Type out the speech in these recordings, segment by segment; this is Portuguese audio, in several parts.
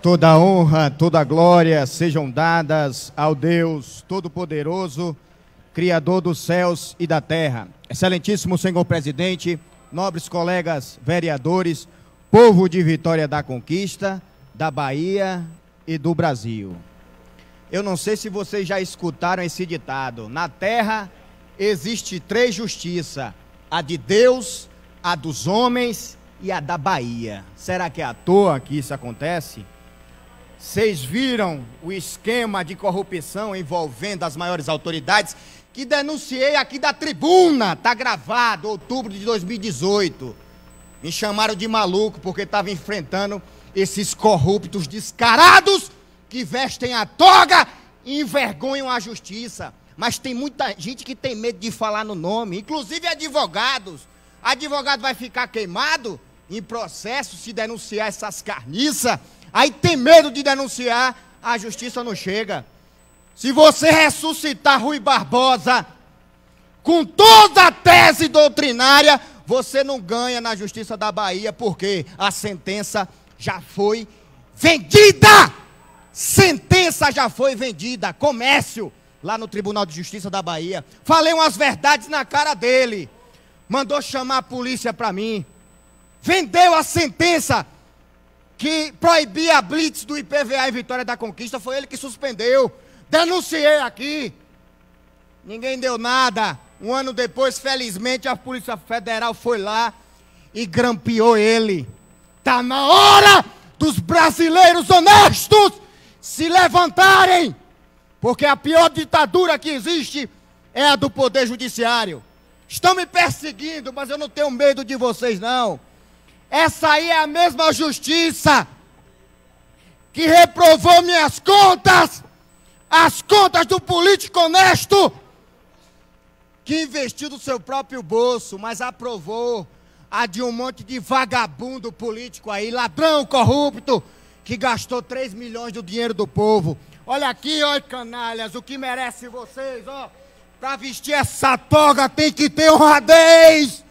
Toda honra, toda glória sejam dadas ao Deus Todo-Poderoso, Criador dos céus e da terra. Excelentíssimo senhor presidente, nobres colegas vereadores, povo de Vitória da Conquista, da Bahia e do Brasil. Eu não sei se vocês já escutaram esse ditado: na terra existe três justiça: a de Deus, a dos homens e a da Bahia. Será que é à toa que isso acontece? Vocês viram o esquema de corrupção envolvendo as maiores autoridades que denunciei aqui da tribuna, tá gravado, outubro de 2018. Me chamaram de maluco porque estava enfrentando esses corruptos descarados que vestem a toga e envergonham a justiça. Mas tem muita gente que tem medo de falar no nome, inclusive advogados. Advogado vai ficar queimado em processo se denunciar essas carniças Aí tem medo de denunciar, a justiça não chega. Se você ressuscitar Rui Barbosa com toda a tese doutrinária, você não ganha na justiça da Bahia, porque a sentença já foi vendida. Sentença já foi vendida. Comércio lá no Tribunal de Justiça da Bahia. Falei umas verdades na cara dele. Mandou chamar a polícia para mim. Vendeu a sentença que proibia a blitz do IPVA em Vitória da Conquista, foi ele que suspendeu. Denunciei aqui. Ninguém deu nada. Um ano depois, felizmente, a Polícia Federal foi lá e grampeou ele. Está na hora dos brasileiros honestos se levantarem, porque a pior ditadura que existe é a do Poder Judiciário. Estão me perseguindo, mas eu não tenho medo de vocês, não. Essa aí é a mesma justiça que reprovou minhas contas, as contas do político honesto que investiu do seu próprio bolso, mas aprovou a de um monte de vagabundo político aí, ladrão corrupto, que gastou 3 milhões do dinheiro do povo. Olha aqui, ó canalhas, o que merece vocês, ó. Pra vestir essa toga tem que ter honradez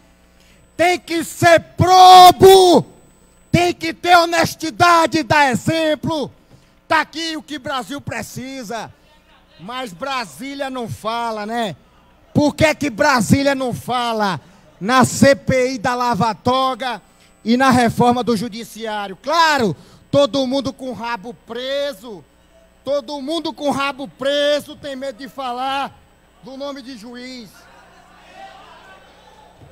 tem que ser probo, tem que ter honestidade, dar exemplo. Está aqui o que o Brasil precisa. Mas Brasília não fala, né? Por que, que Brasília não fala na CPI da Lava Toga e na reforma do Judiciário? Claro, todo mundo com rabo preso, todo mundo com rabo preso tem medo de falar do nome de juiz.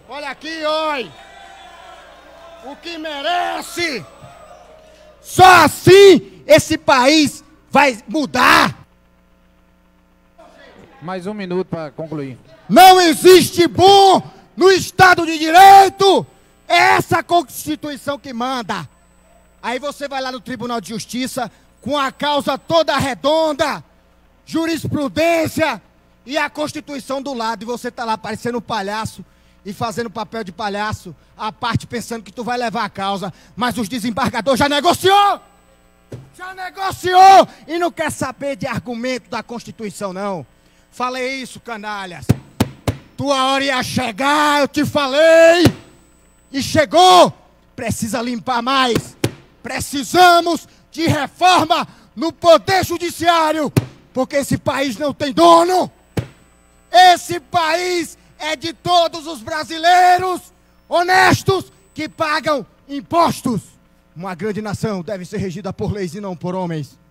Olha aqui, oi! O que merece! Só assim esse país vai mudar! Mais um minuto para concluir. Não existe bom no Estado de Direito! É essa Constituição que manda! Aí você vai lá no Tribunal de Justiça com a causa toda redonda, jurisprudência e a Constituição do lado, e você está lá parecendo um palhaço e fazendo papel de palhaço, a parte pensando que tu vai levar a causa, mas os desembargadores já negociou! Já negociou! E não quer saber de argumento da Constituição, não. Falei isso, canalhas. Tua hora ia chegar, eu te falei! E chegou! Precisa limpar mais! Precisamos de reforma no Poder Judiciário, porque esse país não tem dono! Esse país é de todos os brasileiros honestos que pagam impostos. Uma grande nação deve ser regida por leis e não por homens.